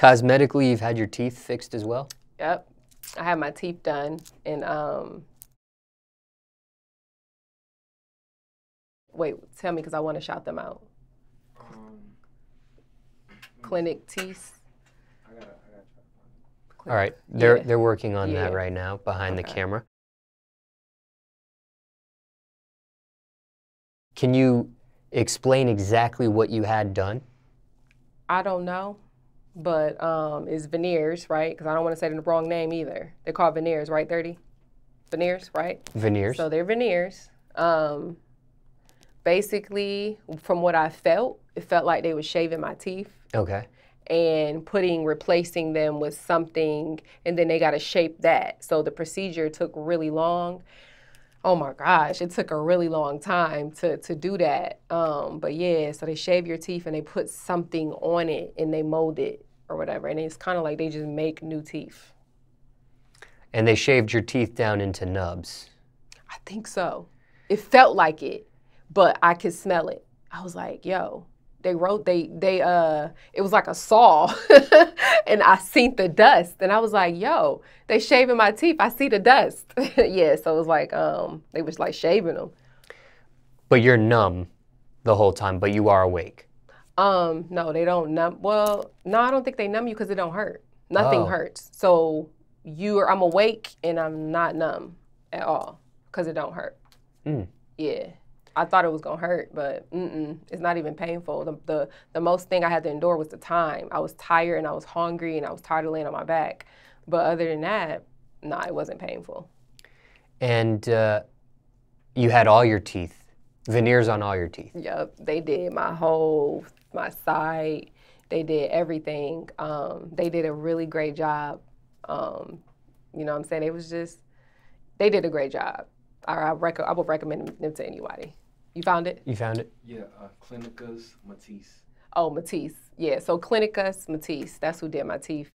Cosmetically, you've had your teeth fixed as well? Yep. I had my teeth done and um Wait, tell me cuz I want to shout them out. Um, Clinic Teeth. All right. They're yeah. they're working on yeah. that right now behind okay. the camera. Can you explain exactly what you had done? I don't know but um, it's veneers, right? Because I don't want to say the wrong name either. They're called veneers, right? Thirty veneers, right? Veneers. So they're veneers. Um, basically, from what I felt, it felt like they were shaving my teeth. Okay. And putting, replacing them with something, and then they got to shape that. So the procedure took really long oh my gosh, it took a really long time to to do that. Um, but yeah, so they shave your teeth and they put something on it and they mold it or whatever, and it's kind of like they just make new teeth. And they shaved your teeth down into nubs. I think so. It felt like it, but I could smell it. I was like, yo, they wrote they they uh it was like a saw and I seen the dust and I was like, yo, they shaving my teeth. I see the dust. yeah, so it was like um they was like shaving them. But you're numb the whole time, but you are awake. Um no, they don't numb. Well, no, I don't think they numb you cuz it don't hurt. Nothing oh. hurts. So you are I'm awake and I'm not numb at all cuz it don't hurt. Mm. Yeah. I thought it was gonna hurt, but it's not even painful. The, the, the most thing I had to endure was the time. I was tired and I was hungry and I was tired of laying on my back. But other than that, no, nah, it wasn't painful. And uh, you had all your teeth, veneers on all your teeth. Yep, they did my whole my side. They did everything. Um, they did a really great job. Um, you know what I'm saying? It was just they did a great job or I, rec- I would recommend them to anybody. You found it? You found it? Yeah, uh, Clinicas Matisse. Oh, Matisse. Yeah, so Clinica's Matisse, that's who did my teeth.